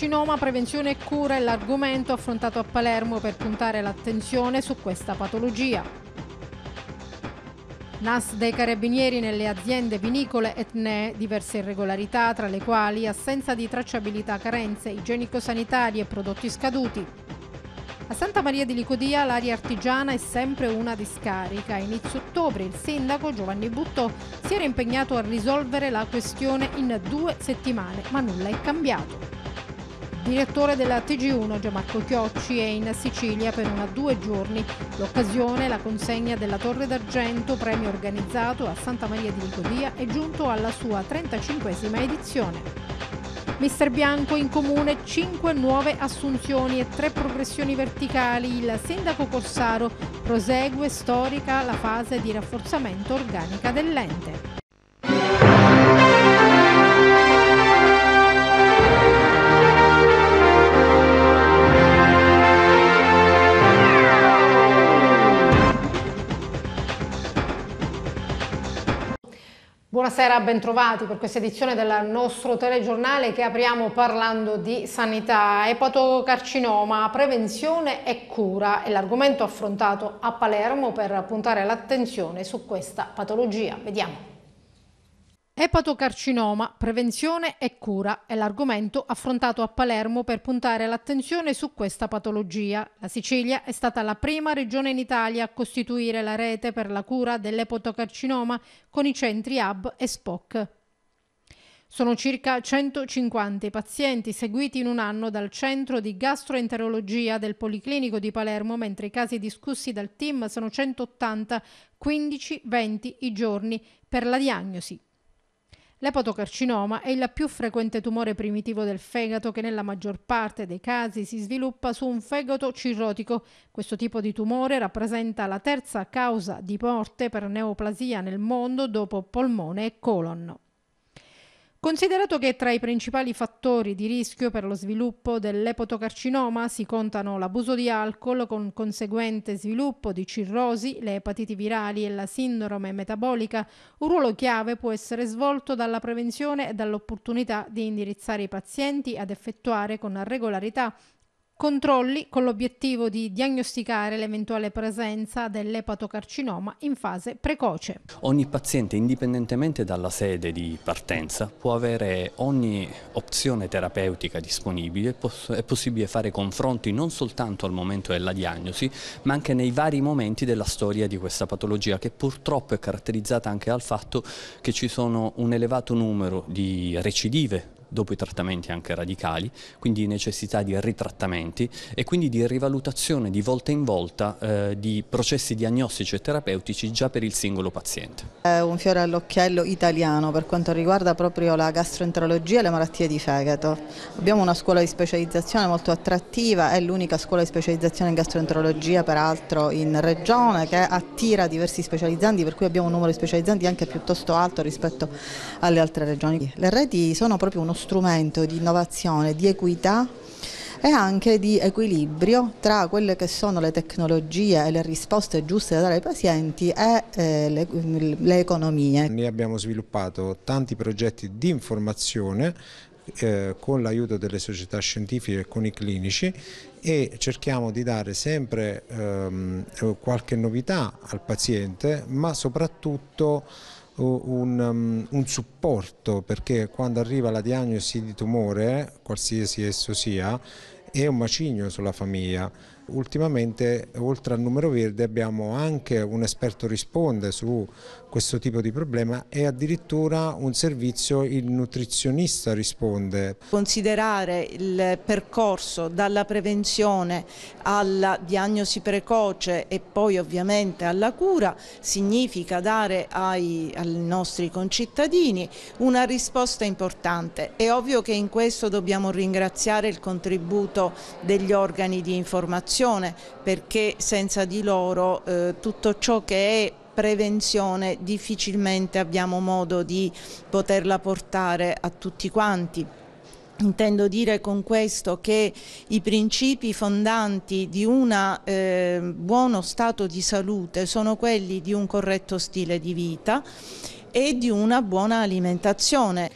Carcinoma, prevenzione e cura è l'argomento affrontato a Palermo per puntare l'attenzione su questa patologia. Nas dei carabinieri nelle aziende vinicole etnee, diverse irregolarità, tra le quali assenza di tracciabilità, carenze igienico-sanitarie e prodotti scaduti. A Santa Maria di Licodia l'aria artigiana è sempre una discarica. Inizio ottobre il sindaco Giovanni Butto si era impegnato a risolvere la questione in due settimane, ma nulla è cambiato direttore della TG1 Gianmarco Chiocci è in Sicilia per una due giorni. L'occasione la consegna della Torre d'Argento, premio organizzato a Santa Maria di Licodia, è giunto alla sua 35esima edizione. Mister Bianco in comune 5 nuove assunzioni e 3 progressioni verticali. Il sindaco Corsaro prosegue storica la fase di rafforzamento organica dell'ente. Buonasera, bentrovati per questa edizione del nostro telegiornale che apriamo parlando di sanità, epatocarcinoma, prevenzione e cura è l'argomento affrontato a Palermo per puntare l'attenzione su questa patologia. Vediamo. Epatocarcinoma, prevenzione e cura è l'argomento affrontato a Palermo per puntare l'attenzione su questa patologia. La Sicilia è stata la prima regione in Italia a costituire la rete per la cura dell'epatocarcinoma con i centri hub e SPOC. Sono circa 150 i pazienti seguiti in un anno dal centro di gastroenterologia del Policlinico di Palermo, mentre i casi discussi dal team sono 180, 15-20 i giorni per la diagnosi. L'epatocarcinoma è il più frequente tumore primitivo del fegato che nella maggior parte dei casi si sviluppa su un fegato cirrotico. Questo tipo di tumore rappresenta la terza causa di morte per neoplasia nel mondo dopo polmone e colon. Considerato che tra i principali fattori di rischio per lo sviluppo dell'epotocarcinoma si contano l'abuso di alcol con conseguente sviluppo di cirrosi, le epatiti virali e la sindrome metabolica, un ruolo chiave può essere svolto dalla prevenzione e dall'opportunità di indirizzare i pazienti ad effettuare con regolarità controlli con l'obiettivo di diagnosticare l'eventuale presenza dell'epatocarcinoma in fase precoce. Ogni paziente, indipendentemente dalla sede di partenza, può avere ogni opzione terapeutica disponibile, è possibile fare confronti non soltanto al momento della diagnosi, ma anche nei vari momenti della storia di questa patologia, che purtroppo è caratterizzata anche dal fatto che ci sono un elevato numero di recidive dopo i trattamenti anche radicali, quindi necessità di ritrattamenti e quindi di rivalutazione di volta in volta eh, di processi diagnostici e terapeutici già per il singolo paziente. È un fiore all'occhiello italiano per quanto riguarda proprio la gastroenterologia e le malattie di fegato. Abbiamo una scuola di specializzazione molto attrattiva, è l'unica scuola di specializzazione in gastroenterologia peraltro in regione che attira diversi specializzanti per cui abbiamo un numero di specializzanti anche piuttosto alto rispetto alle altre regioni. Le reti sono proprio uno strumento di innovazione, di equità e anche di equilibrio tra quelle che sono le tecnologie e le risposte giuste da dare ai pazienti e eh, le, le economie. Noi abbiamo sviluppato tanti progetti di informazione eh, con l'aiuto delle società scientifiche e con i clinici e cerchiamo di dare sempre ehm, qualche novità al paziente ma soprattutto un, um, un, supporto perché quando arriva la diagnosi di tumore, qualsiasi esso sia, è un macigno sulla famiglia Ultimamente, oltre al numero verde, abbiamo anche un esperto risponde su questo tipo di problema e addirittura un servizio il nutrizionista risponde. Considerare il percorso dalla prevenzione alla diagnosi precoce e poi ovviamente alla cura significa dare ai, ai nostri concittadini una risposta importante. È ovvio che in questo dobbiamo ringraziare il contributo degli organi di informazione prevenzione perché senza di loro eh, tutto ciò che è prevenzione difficilmente abbiamo modo di poterla portare a tutti quanti. Intendo dire con questo che i principi fondanti di un eh, buono stato di salute sono quelli di un corretto stile di vita e di una buona alimentazione.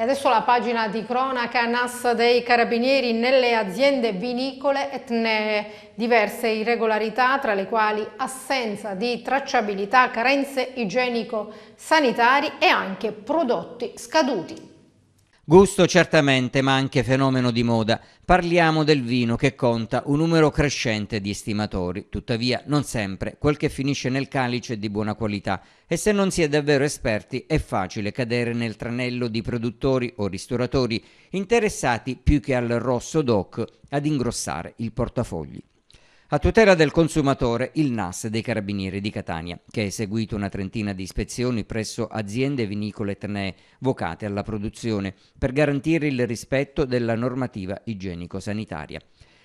E adesso la pagina di cronaca NAS dei Carabinieri nelle aziende vinicole etnee. Diverse irregolarità, tra le quali assenza di tracciabilità, carenze igienico-sanitari e anche prodotti scaduti. Gusto certamente, ma anche fenomeno di moda. Parliamo del vino che conta un numero crescente di estimatori, tuttavia non sempre quel che finisce nel calice è di buona qualità e se non si è davvero esperti è facile cadere nel tranello di produttori o ristoratori interessati più che al rosso doc ad ingrossare il portafogli. A tutela del consumatore, il NAS dei Carabinieri di Catania, che ha eseguito una trentina di ispezioni presso aziende vinicole etnee vocate alla produzione per garantire il rispetto della normativa igienico-sanitaria.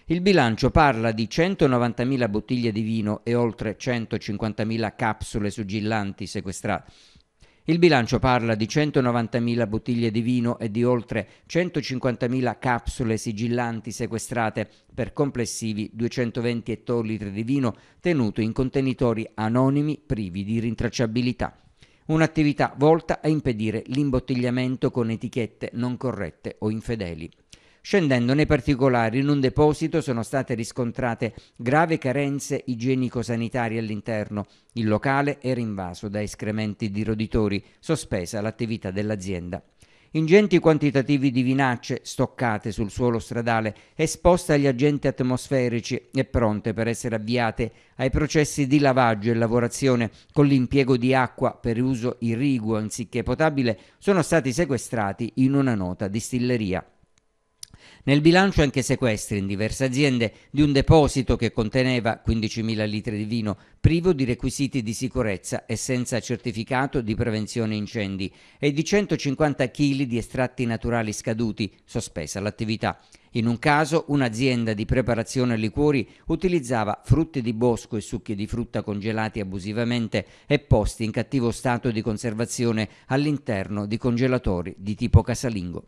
Il bilancio parla di 190.000 bottiglie di vino e oltre 150.000 capsule sigillanti sequestrate il bilancio parla di 190.000 bottiglie di vino e di oltre 150.000 capsule sigillanti sequestrate per complessivi 220 ettolitri di vino tenuto in contenitori anonimi privi di rintracciabilità. Un'attività volta a impedire l'imbottigliamento con etichette non corrette o infedeli. Scendendo nei particolari, in un deposito sono state riscontrate grave carenze igienico-sanitarie all'interno. Il locale era invaso da escrementi di roditori, sospesa l'attività dell'azienda ingenti quantitativi di vinacce stoccate sul suolo stradale, esposte agli agenti atmosferici e pronte per essere avviate ai processi di lavaggio e lavorazione con l'impiego di acqua per uso irriguo anziché potabile, sono stati sequestrati in una nota distilleria. Nel bilancio anche sequestri in diverse aziende di un deposito che conteneva 15.000 litri di vino privo di requisiti di sicurezza e senza certificato di prevenzione incendi e di 150 kg di estratti naturali scaduti, sospesa l'attività. In un caso un'azienda di preparazione liquori utilizzava frutti di bosco e succhi di frutta congelati abusivamente e posti in cattivo stato di conservazione all'interno di congelatori di tipo casalingo.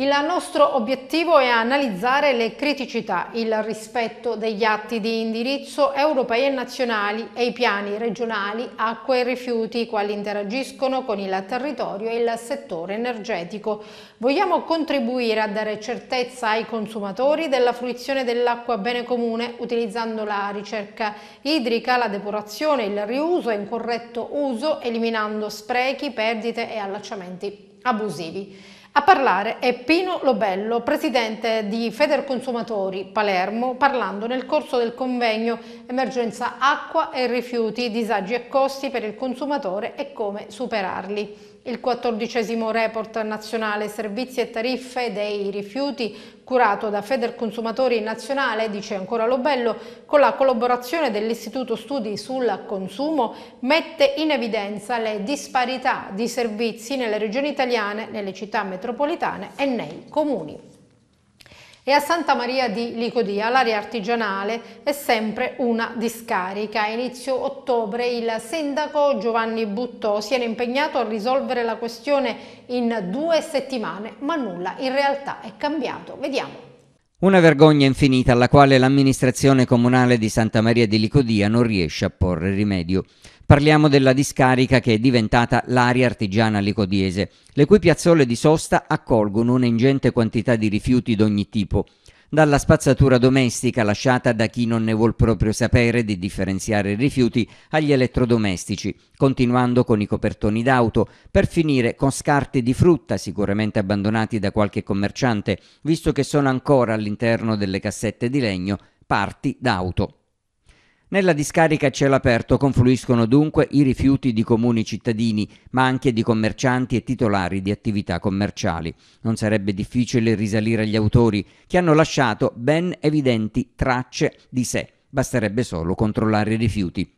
Il nostro obiettivo è analizzare le criticità, il rispetto degli atti di indirizzo europei e nazionali e i piani regionali acqua e rifiuti, quali interagiscono con il territorio e il settore energetico. Vogliamo contribuire a dare certezza ai consumatori della fruizione dell'acqua bene comune utilizzando la ricerca idrica, la depurazione, il riuso e il corretto uso, eliminando sprechi, perdite e allacciamenti abusivi. A parlare è Pino Lobello, presidente di Federconsumatori Palermo, parlando nel corso del convegno Emergenza acqua e rifiuti, disagi e costi per il consumatore e come superarli il quattordicesimo report nazionale servizi e tariffe dei rifiuti curato da Feder Consumatori Nazionale, dice ancora lo bello, con la collaborazione dell'Istituto Studi sul Consumo, mette in evidenza le disparità di servizi nelle regioni italiane, nelle città metropolitane e nei comuni e a Santa Maria di Licodia l'area artigianale è sempre una discarica. A inizio ottobre il sindaco Giovanni Buttò si era impegnato a risolvere la questione in due settimane, ma nulla in realtà è cambiato. Vediamo. Una vergogna infinita alla quale l'amministrazione comunale di Santa Maria di Licodia non riesce a porre rimedio. Parliamo della discarica che è diventata l'area artigiana licodiese, le cui piazzole di sosta accolgono un'ingente quantità di rifiuti d'ogni tipo, dalla spazzatura domestica lasciata da chi non ne vuol proprio sapere di differenziare i rifiuti agli elettrodomestici, continuando con i copertoni d'auto, per finire con scarti di frutta sicuramente abbandonati da qualche commerciante, visto che sono ancora all'interno delle cassette di legno parti d'auto. Nella discarica a cielo aperto confluiscono dunque i rifiuti di comuni cittadini, ma anche di commercianti e titolari di attività commerciali. Non sarebbe difficile risalire agli autori, che hanno lasciato ben evidenti tracce di sé. Basterebbe solo controllare i rifiuti.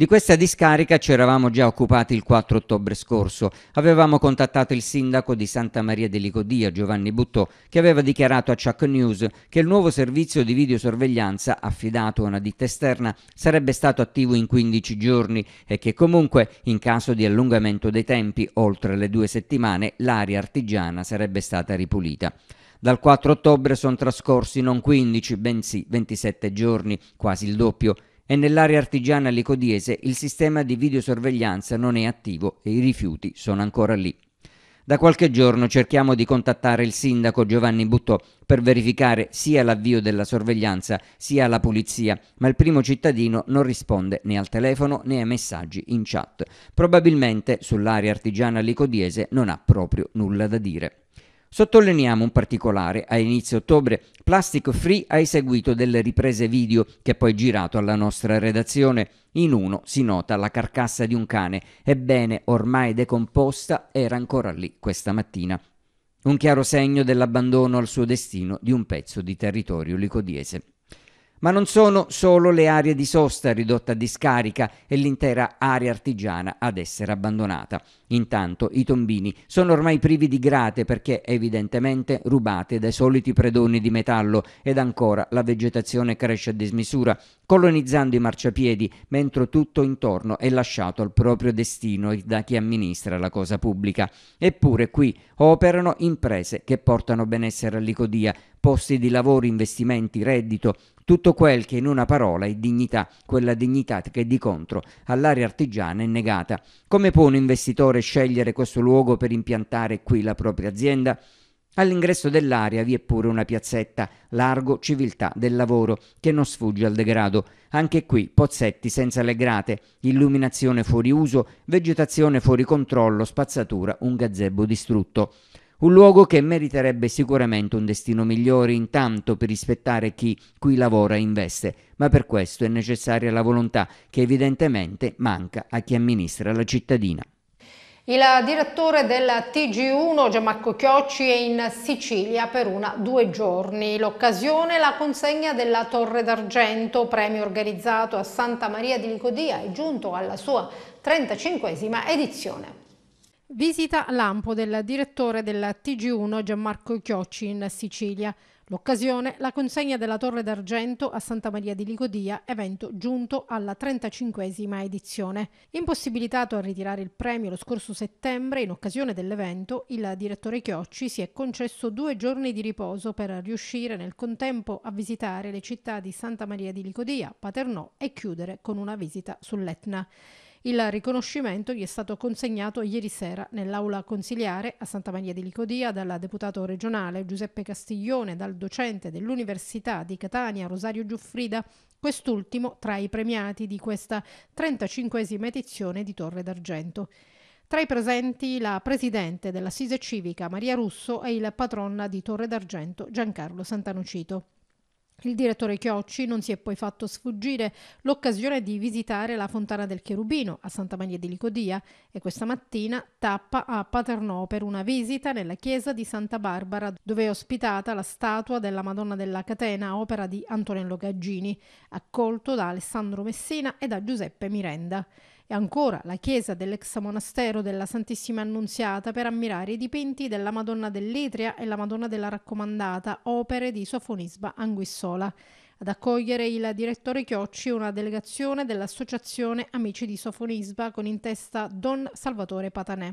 Di questa discarica ci eravamo già occupati il 4 ottobre scorso. Avevamo contattato il sindaco di Santa Maria dell'Icodia, Giovanni Buttò, che aveva dichiarato a Chuck News che il nuovo servizio di videosorveglianza, affidato a una ditta esterna, sarebbe stato attivo in 15 giorni e che comunque, in caso di allungamento dei tempi, oltre le due settimane, l'aria artigiana sarebbe stata ripulita. Dal 4 ottobre sono trascorsi non 15, bensì 27 giorni, quasi il doppio e nell'area artigiana licodiese il sistema di videosorveglianza non è attivo e i rifiuti sono ancora lì. Da qualche giorno cerchiamo di contattare il sindaco Giovanni Buttò per verificare sia l'avvio della sorveglianza sia la pulizia, ma il primo cittadino non risponde né al telefono né ai messaggi in chat. Probabilmente sull'area artigiana licodiese non ha proprio nulla da dire. Sottolineiamo un particolare, a inizio ottobre Plastic Free ha eseguito delle riprese video che poi girato alla nostra redazione. In uno si nota la carcassa di un cane, ebbene ormai decomposta era ancora lì questa mattina. Un chiaro segno dell'abbandono al suo destino di un pezzo di territorio licodiese. Ma non sono solo le aree di sosta ridotte a discarica e l'intera area artigiana ad essere abbandonata. Intanto i tombini sono ormai privi di grate perché evidentemente rubate dai soliti predoni di metallo ed ancora la vegetazione cresce a dismisura, colonizzando i marciapiedi mentre tutto intorno è lasciato al proprio destino da chi amministra la cosa pubblica. Eppure qui operano imprese che portano benessere a Licodia, posti di lavoro, investimenti, reddito, tutto quel che in una parola è dignità, quella dignità che di contro all'area artigiana è negata. Come può un investitore scegliere questo luogo per impiantare qui la propria azienda? All'ingresso dell'area vi è pure una piazzetta, largo Civiltà del Lavoro, che non sfugge al degrado. Anche qui pozzetti senza le grate, illuminazione fuori uso, vegetazione fuori controllo, spazzatura, un gazebo distrutto. Un luogo che meriterebbe sicuramente un destino migliore intanto per rispettare chi qui lavora e investe, ma per questo è necessaria la volontà che evidentemente manca a chi amministra la cittadina. Il direttore del TG1 Gianmarco Chiocci è in Sicilia per una due giorni. L'occasione è la consegna della Torre d'Argento, premio organizzato a Santa Maria di Licodia è giunto alla sua 35esima edizione. Visita Lampo del direttore del TG1 Gianmarco Chiocci in Sicilia. L'occasione, la consegna della Torre d'Argento a Santa Maria di Ligodia, evento giunto alla 35esima edizione. Impossibilitato a ritirare il premio lo scorso settembre, in occasione dell'evento, il direttore Chiocci si è concesso due giorni di riposo per riuscire nel contempo a visitare le città di Santa Maria di Ligodia, Paternò e chiudere con una visita sull'Etna. Il riconoscimento gli è stato consegnato ieri sera nell'aula consiliare a Santa Maria di Licodia dal deputato regionale Giuseppe Castiglione, dal docente dell'Università di Catania Rosario Giuffrida, quest'ultimo tra i premiati di questa 35esima edizione di Torre d'Argento. Tra i presenti la presidente dell'Assise Civica Maria Russo e il patronna di Torre d'Argento Giancarlo Santanocito. Il direttore Chiocci non si è poi fatto sfuggire l'occasione di visitare la fontana del Cherubino a Santa Maria di Licodia e questa mattina tappa a Paternò per una visita nella chiesa di Santa Barbara dove è ospitata la statua della Madonna della Catena opera di Antonello Gaggini, accolto da Alessandro Messina e da Giuseppe Mirenda e ancora la chiesa dell'ex monastero della Santissima Annunziata per ammirare i dipinti della Madonna dell'Etria e la Madonna della Raccomandata, opere di Sofonisba Anguissola. Ad accogliere il direttore Chiocci una delegazione dell'associazione Amici di Sofonisba con in testa Don Salvatore Patanè.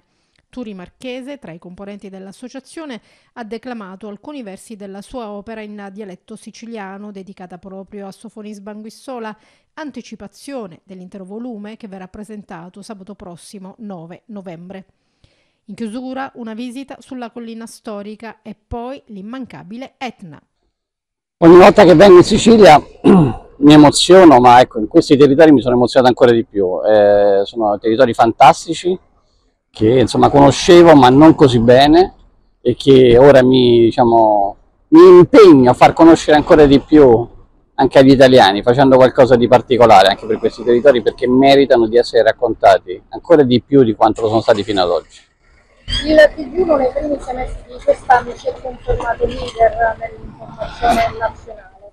Turi Marchese, tra i componenti dell'associazione, ha declamato alcuni versi della sua opera in dialetto siciliano, dedicata proprio a Sofonis Banguissola, anticipazione dell'intero volume che verrà presentato sabato prossimo 9 novembre. In chiusura una visita sulla collina storica e poi l'immancabile Etna. Ogni volta che vengo in Sicilia mi emoziono, ma ecco, in questi territori mi sono emozionato ancora di più. Eh, sono territori fantastici, che insomma conoscevo ma non così bene e che ora mi, diciamo, mi impegno a far conoscere ancora di più anche agli italiani, facendo qualcosa di particolare anche per questi territori perché meritano di essere raccontati ancora di più di quanto lo sono stati fino ad oggi. Il TG1 nei primi semestri di quest'anno si è confermato leader nell'informazione nazionale.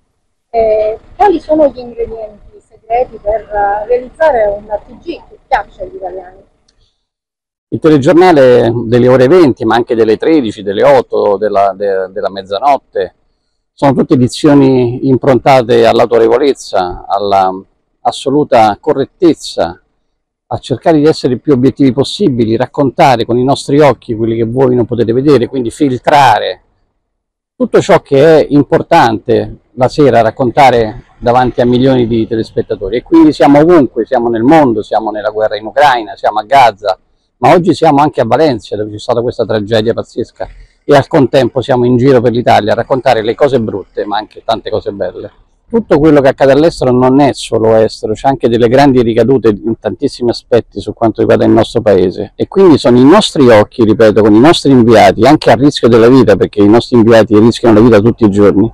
Eh, quali sono gli ingredienti segreti per realizzare un TG che piaccia agli italiani? Il telegiornale delle ore 20, ma anche delle 13, delle 8, della, de, della mezzanotte, sono tutte edizioni improntate all'autorevolezza, all'assoluta correttezza, a cercare di essere più obiettivi possibili, raccontare con i nostri occhi quelli che voi non potete vedere, quindi filtrare tutto ciò che è importante la sera raccontare davanti a milioni di telespettatori e quindi siamo ovunque, siamo nel mondo, siamo nella guerra in Ucraina, siamo a Gaza, ma oggi siamo anche a Valencia dove c'è stata questa tragedia pazzesca e al contempo siamo in giro per l'Italia a raccontare le cose brutte ma anche tante cose belle. Tutto quello che accade all'estero non è solo estero, c'è anche delle grandi ricadute in tantissimi aspetti su quanto riguarda il nostro paese e quindi sono i nostri occhi, ripeto, con i nostri inviati, anche a rischio della vita perché i nostri inviati rischiano la vita tutti i giorni.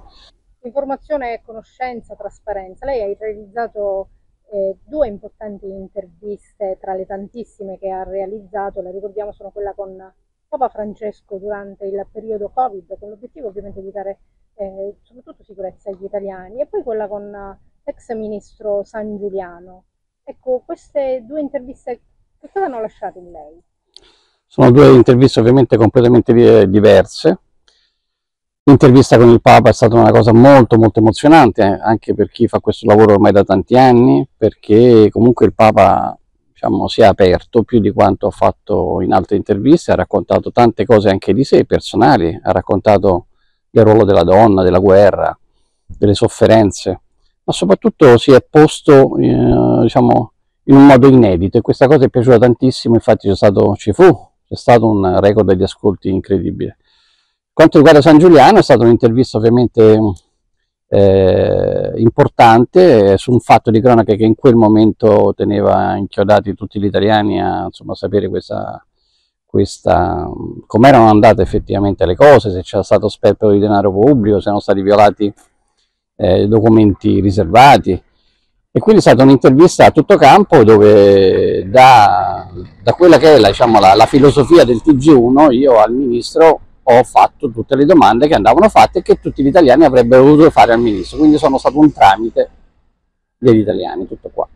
Informazione, conoscenza, trasparenza. Lei ha realizzato eh, due importanti interviste tra le tantissime che ha realizzato, la ricordiamo sono quella con Papa Francesco durante il periodo Covid, con l'obiettivo ovviamente di dare eh, soprattutto sicurezza agli italiani, e poi quella con l'ex eh, ministro San Giuliano. Ecco, queste due interviste che cosa hanno lasciato in lei? Sono due interviste ovviamente completamente eh, diverse, L'intervista con il Papa è stata una cosa molto molto emozionante anche per chi fa questo lavoro ormai da tanti anni perché comunque il Papa diciamo, si è aperto più di quanto ha fatto in altre interviste, ha raccontato tante cose anche di sé, personali, ha raccontato del ruolo della donna, della guerra, delle sofferenze, ma soprattutto si è posto eh, diciamo, in un modo inedito e questa cosa è piaciuta tantissimo, infatti c'è stato, ci fu, c'è stato un record di ascolti incredibile. Quanto riguarda San Giuliano è stata un'intervista ovviamente eh, importante eh, su un fatto di cronaca che in quel momento teneva inchiodati tutti gli italiani a insomma, sapere questa, questa come erano andate effettivamente le cose, se c'era stato sperpero di denaro pubblico, se erano stati violati eh, documenti riservati. E quindi è stata un'intervista a tutto campo dove da, da quella che è la, diciamo, la, la filosofia del TG1 io al ministro ho fatto tutte le domande che andavano fatte e che tutti gli italiani avrebbero dovuto fare al ministro, quindi sono stato un tramite degli italiani, tutto qua.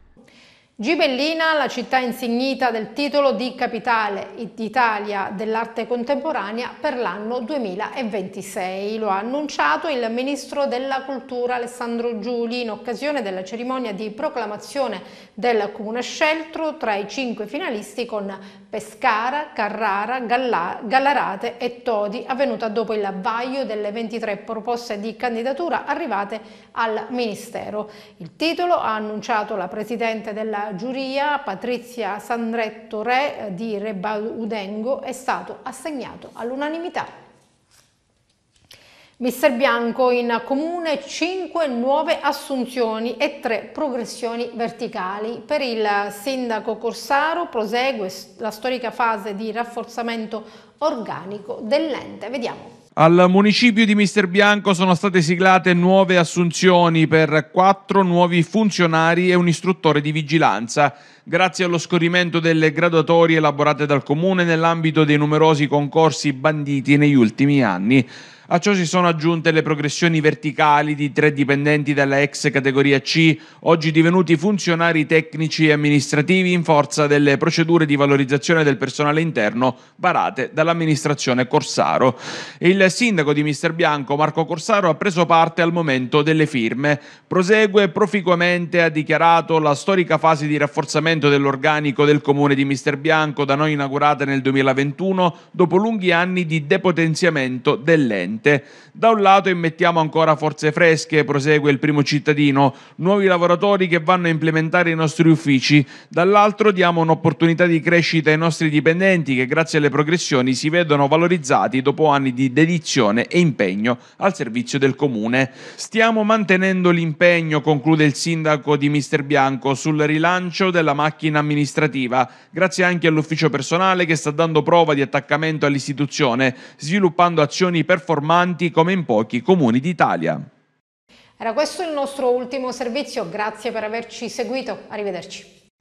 Gibellina, la città insignita del titolo di capitale d'Italia dell'arte contemporanea per l'anno 2026. Lo ha annunciato il ministro della cultura Alessandro Giuli in occasione della cerimonia di proclamazione del comune scelto tra i cinque finalisti con Pescara, Carrara, Galla, Gallarate e Todi, avvenuta dopo il vaglio delle 23 proposte di candidatura arrivate al Ministero. Il titolo ha annunciato la Presidente della giuria, Patrizia Sandretto Re di Rebaudengo, è stato assegnato all'unanimità. Mister Bianco in comune 5 nuove assunzioni e 3 progressioni verticali. Per il sindaco Corsaro prosegue la storica fase di rafforzamento organico dell'ente. Vediamo. Al municipio di Mister Bianco sono state siglate nuove assunzioni per quattro nuovi funzionari e un istruttore di vigilanza, grazie allo scorrimento delle graduatorie elaborate dal comune nell'ambito dei numerosi concorsi banditi negli ultimi anni. A ciò si sono aggiunte le progressioni verticali di tre dipendenti della ex categoria C, oggi divenuti funzionari tecnici e amministrativi in forza delle procedure di valorizzazione del personale interno varate dall'amministrazione Corsaro. Il sindaco di Mister Bianco, Marco Corsaro, ha preso parte al momento delle firme. Prosegue proficuamente, ha dichiarato, la storica fase di rafforzamento dell'organico del comune di Mister Bianco, da noi inaugurata nel 2021, dopo lunghi anni di depotenziamento dell'ente niente. Da un lato immettiamo ancora forze fresche, prosegue il primo cittadino, nuovi lavoratori che vanno a implementare i nostri uffici, dall'altro diamo un'opportunità di crescita ai nostri dipendenti che grazie alle progressioni si vedono valorizzati dopo anni di dedizione e impegno al servizio del comune. Stiamo mantenendo l'impegno, conclude il sindaco di Mister Bianco, sul rilancio della macchina amministrativa, grazie anche all'ufficio personale che sta dando prova di attaccamento all'istituzione, sviluppando azioni performanti performanti come in pochi comuni d'Italia. Era questo il nostro ultimo servizio, grazie per averci seguito, arrivederci.